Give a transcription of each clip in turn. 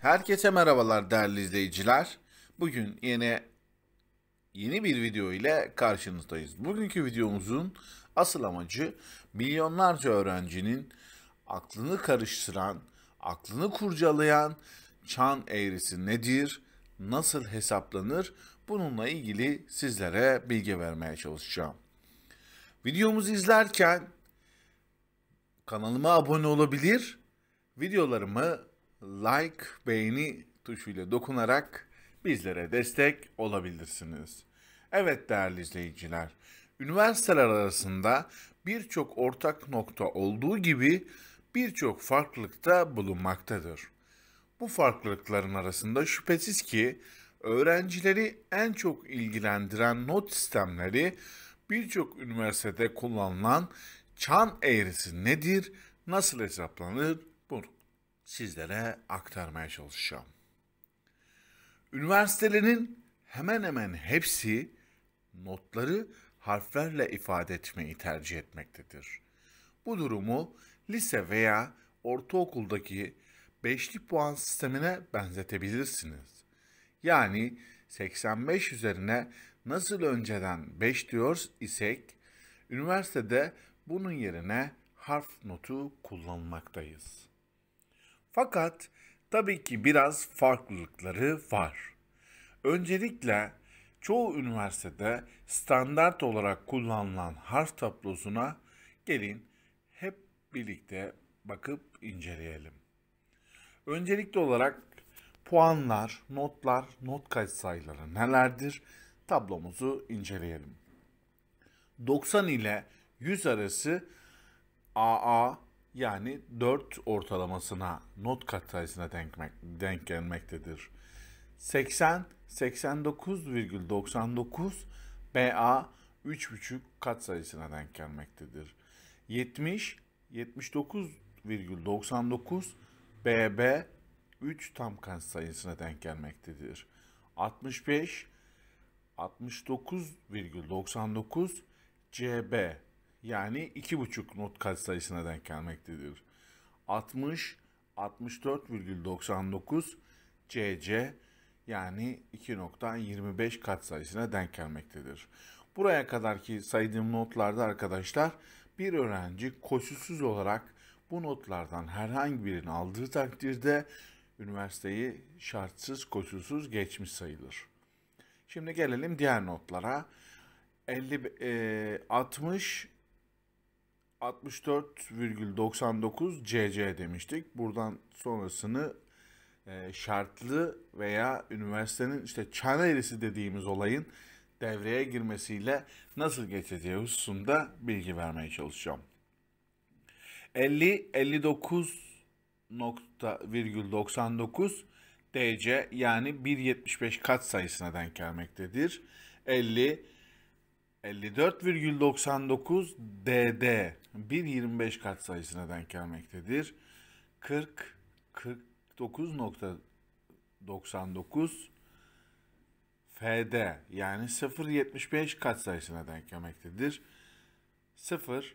herkese merhabalar değerli izleyiciler. Bugün yine yeni bir video ile karşınızdayız. Bugünkü videomuzun asıl amacı milyonlarca öğrencinin aklını karıştıran, aklını kurcalayan çan eğrisi nedir, nasıl hesaplanır bununla ilgili sizlere bilgi vermeye çalışacağım. Videomuzu izlerken kanalıma abone olabilir, videolarımı like, beğeni tuşuyla dokunarak bizlere destek olabilirsiniz. Evet değerli izleyiciler, üniversiteler arasında birçok ortak nokta olduğu gibi birçok farklılıkta bulunmaktadır. Bu farklılıkların arasında şüphesiz ki öğrencileri en çok ilgilendiren not sistemleri birçok üniversitede kullanılan çan eğrisi nedir, nasıl hesaplanır bunu sizlere aktarmaya çalışacağım. Üniversitelerin hemen hemen hepsi notları harflerle ifade etmeyi tercih etmektedir. Bu durumu lise veya ortaokuldaki beşli puan sistemine benzetebilirsiniz. Yani 85 üzerine nasıl önceden 5 diyoruz isek, üniversitede bunun yerine harf notu kullanmaktayız. Fakat tabii ki biraz farklılıkları var. Öncelikle çoğu üniversitede standart olarak kullanılan harf tablosuna gelin hep birlikte bakıp inceleyelim. Öncelikli olarak puanlar, notlar, not sayıları nelerdir tablomuzu inceleyelim. 90 ile 100 arası AA, yani 4 ortalamasına not kat sayısına denk, denk gelmektedir. 80, 89,99 BA 3,5 kat sayısına denk gelmektedir. 70, 79,99 BB 3 tam kat sayısına denk gelmektedir. 65, 69,99 CB yani iki buçuk not katsayısına denk gelmektedir. 60, 64,99 CC yani 2.25 katsayısına denk gelmektedir. Buraya kadarki saydığım notlarda arkadaşlar bir öğrenci koşulsuz olarak bu notlardan herhangi birini aldığı takdirde üniversiteyi şartsız koşulsuz geçmiş sayılır. Şimdi gelelim diğer notlara. 50, e, 60 64,99 CC demiştik. Buradan sonrasını e, şartlı veya üniversitenin işte çan eğrisi dediğimiz olayın devreye girmesiyle nasıl geçeceği hususunda bilgi vermeye çalışacağım. 50 59 nokta virgül 99 DC yani 1.75 kat sayısına denk gelmektedir. 50 54,99 DD 1.25 kat sayısına denk gelmektedir. 40 49.99 FD yani 0.75 kat sayısına denk gelmektedir. 0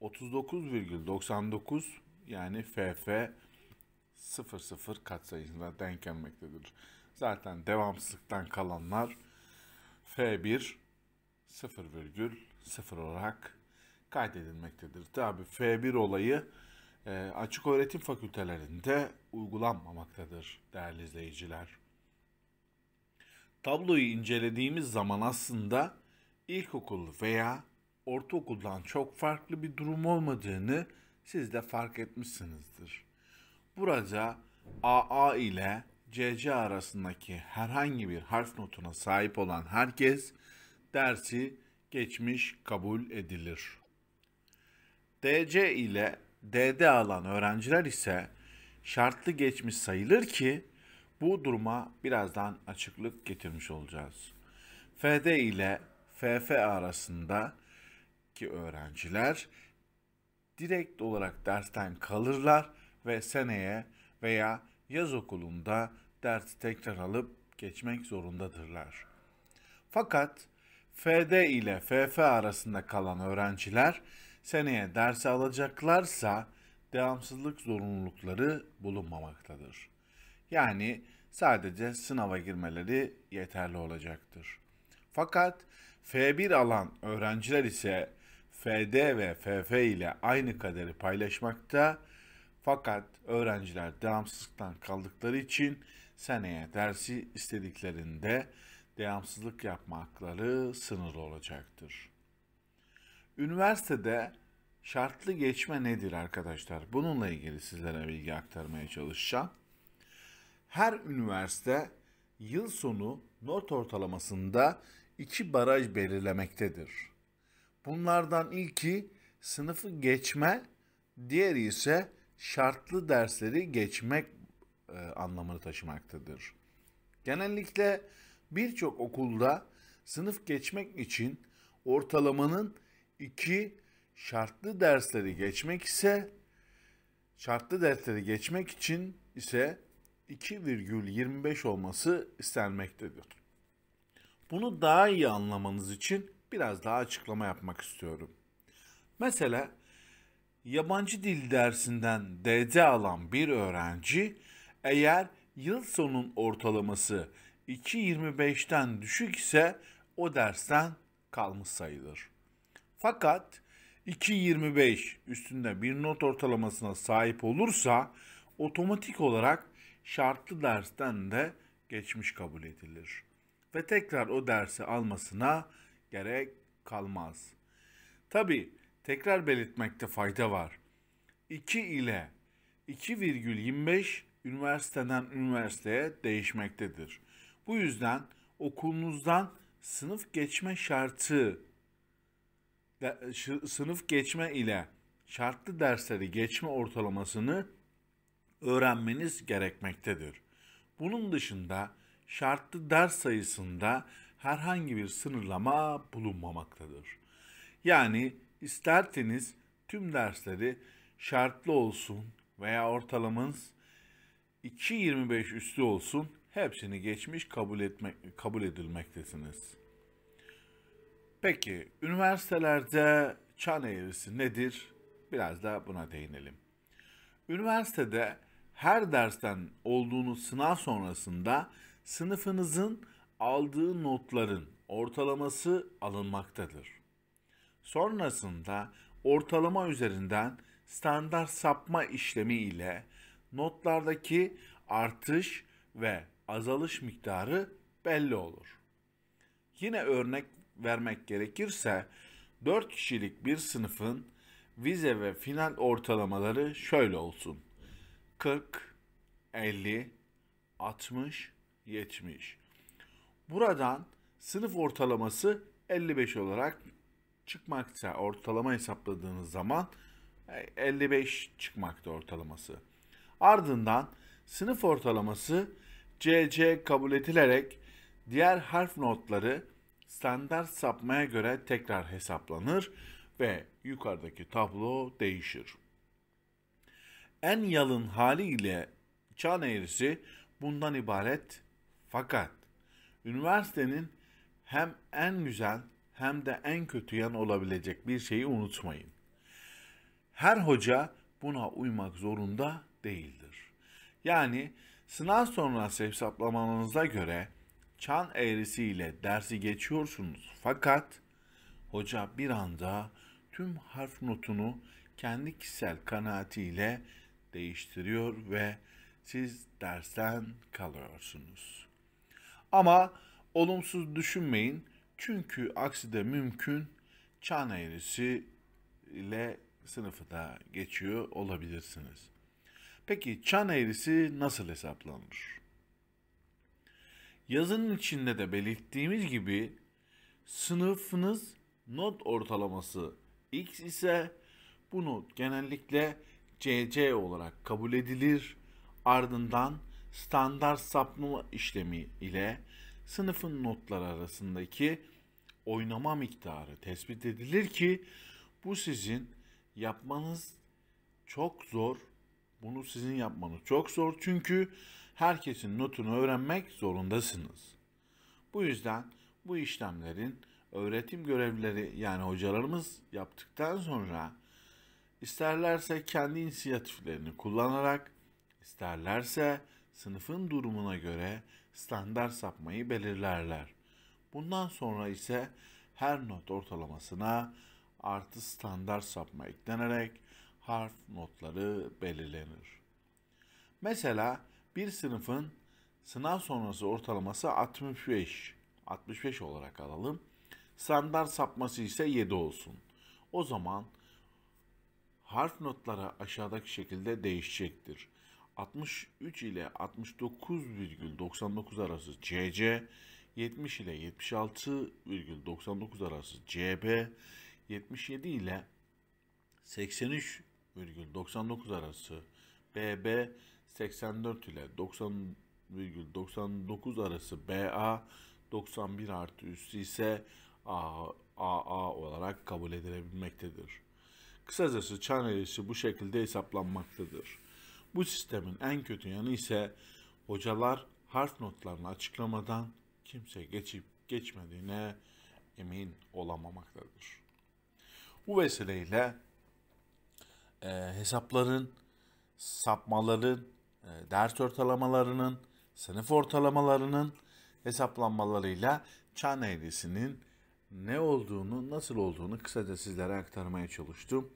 39,99 yani FF 00 kat sayısına denk gelmektedir. Zaten devamsızlıktan kalanlar F1 0,0 olarak kaydedilmektedir. Tabi F1 olayı e, açık öğretim fakültelerinde uygulanmamaktadır değerli izleyiciler. Tabloyu incelediğimiz zaman aslında ilkokul veya ortaokuldan çok farklı bir durum olmadığını siz de fark etmişsinizdir. Burada AA ile CC arasındaki herhangi bir harf notuna sahip olan herkes dersi geçmiş kabul edilir. DC ile DD alan öğrenciler ise şartlı geçmiş sayılır ki bu duruma birazdan açıklık getirmiş olacağız. FD ile FF arasında ki öğrenciler direkt olarak dersten kalırlar ve seneye veya yaz okulunda dersi tekrar alıp geçmek zorundadırlar. Fakat FD ile FF arasında kalan öğrenciler seneye ders alacaklarsa devamsızlık zorunlulukları bulunmamaktadır. Yani sadece sınava girmeleri yeterli olacaktır. Fakat F1 alan öğrenciler ise FD ve FF ile aynı kaderi paylaşmakta fakat öğrenciler devamsızlıktan kaldıkları için seneye dersi istediklerinde devamsızlık yapma hakları sınırlı olacaktır. Üniversitede şartlı geçme nedir arkadaşlar? Bununla ilgili sizlere bilgi aktarmaya çalışacağım. Her üniversite yıl sonu not ortalamasında iki baraj belirlemektedir. Bunlardan ilki sınıfı geçme, diğeri ise şartlı dersleri geçmek e, anlamını taşımaktadır. Genellikle birçok okulda sınıf geçmek için ortalamanın iki şartlı dersleri geçmek ise şartlı dersleri geçmek için ise 2,25 olması istenmektedir. Bunu daha iyi anlamanız için biraz daha açıklama yapmak istiyorum. Mesela yabancı dil dersinden DD alan bir öğrenci eğer yıl sonun ortalaması 2.25'ten düşük ise o dersten kalmış sayılır. Fakat 2.25 üstünde bir not ortalamasına sahip olursa otomatik olarak şartlı dersten de geçmiş kabul edilir. Ve tekrar o dersi almasına gerek kalmaz. Tabi tekrar belirtmekte fayda var. 2 ile 2,25 üniversiteden üniversiteye değişmektedir. Bu yüzden okulunuzdan sınıf geçme şartı sınıf geçme ile şartlı dersleri geçme ortalamasını öğrenmeniz gerekmektedir. Bunun dışında şartlı ders sayısında herhangi bir sınırlama bulunmamaktadır. Yani isterseniz tüm dersleri şartlı olsun veya ortalamanız 2.25 üstü olsun hepsini geçmiş kabul etmek kabul edilmektesiniz. Peki üniversitelerde çan eğrisi nedir? Biraz da buna değinelim. Üniversitede her dersten olduğunuz sınav sonrasında sınıfınızın aldığı notların ortalaması alınmaktadır. Sonrasında ortalama üzerinden standart sapma işlemi ile notlardaki artış ve azalış miktarı belli olur. Yine örnek vermek gerekirse 4 kişilik bir sınıfın vize ve final ortalamaları şöyle olsun. 40, 50, 60, 70. Buradan sınıf ortalaması 55 olarak çıkmakta ortalama hesapladığınız zaman 55 e, çıkmakta ortalaması. Ardından sınıf ortalaması CC kabul edilerek diğer harf notları standart sapmaya göre tekrar hesaplanır ve yukarıdaki tablo değişir. En yalın haliyle çan eğrisi bundan ibaret fakat üniversitenin hem en güzel hem de en kötü yan olabilecek bir şeyi unutmayın. Her hoca buna uymak zorunda değildir. Yani Sınav sonrası hesaplamanıza göre çan eğrisiyle dersi geçiyorsunuz fakat hoca bir anda tüm harf notunu kendi kişisel kanaatiyle değiştiriyor ve siz dersten kalıyorsunuz. Ama olumsuz düşünmeyin çünkü aksi de mümkün çan eğrisi ile sınıfı da geçiyor olabilirsiniz. Peki çan eğrisi nasıl hesaplanır? Yazının içinde de belirttiğimiz gibi sınıfınız not ortalaması x ise bu not genellikle CC olarak kabul edilir. Ardından standart sapma işlemi ile sınıfın notlar arasındaki oynama miktarı tespit edilir ki bu sizin yapmanız çok zor bunu sizin yapmanız çok zor çünkü herkesin notunu öğrenmek zorundasınız. Bu yüzden bu işlemlerin öğretim görevlileri yani hocalarımız yaptıktan sonra isterlerse kendi inisiyatiflerini kullanarak isterlerse sınıfın durumuna göre standart sapmayı belirlerler. Bundan sonra ise her not ortalamasına artı standart sapma eklenerek harf notları belirlenir. Mesela bir sınıfın sınav sonrası ortalaması 65, 65 olarak alalım. Standart sapması ise 7 olsun. O zaman harf notları aşağıdaki şekilde değişecektir. 63 ile 69,99 arası CC, 70 ile 76,99 arası CB, 77 ile 83 99 arası BB 84 ile 99 arası BA 91 artı üstü ise AA olarak kabul edilebilmektedir. Kısacası çan eğrisi bu şekilde hesaplanmaktadır. Bu sistemin en kötü yanı ise hocalar harf notlarını açıklamadan kimse geçip geçmediğine emin olamamaktadır. Bu vesileyle e, hesapların, sapmaların, e, ders ortalamalarının, sınıf ortalamalarının hesaplanmalarıyla çan eğrisinin ne olduğunu, nasıl olduğunu kısaca sizlere aktarmaya çalıştım.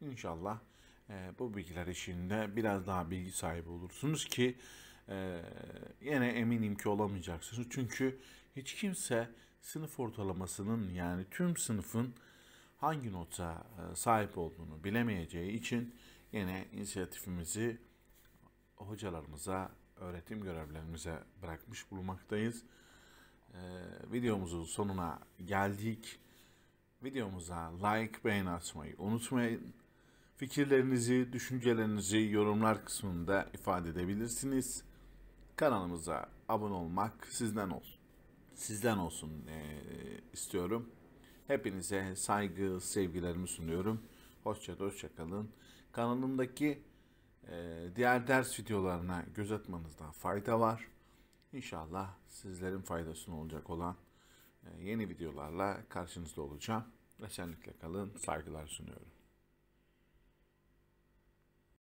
İnşallah e, bu bilgiler içinde biraz daha bilgi sahibi olursunuz ki e, yine eminim ki olamayacaksınız. Çünkü hiç kimse sınıf ortalamasının yani tüm sınıfın hangi nota e, sahip olduğunu bilemeyeceği için yine inisiyatifimizi hocalarımıza, öğretim görevlerimize bırakmış bulunmaktayız. Ee, videomuzun sonuna geldik. Videomuza like, beğen atmayı unutmayın. Fikirlerinizi, düşüncelerinizi yorumlar kısmında ifade edebilirsiniz. Kanalımıza abone olmak sizden olsun. Sizden olsun e, istiyorum. Hepinize saygı, sevgilerimi sunuyorum. Hoşça hoşça kalın. Kanalımdaki e, diğer ders videolarına göz atmanızda fayda var. İnşallah sizlerin faydasını olacak olan e, yeni videolarla karşınızda olacağım. Esenlikle kalın, saygılar sunuyorum.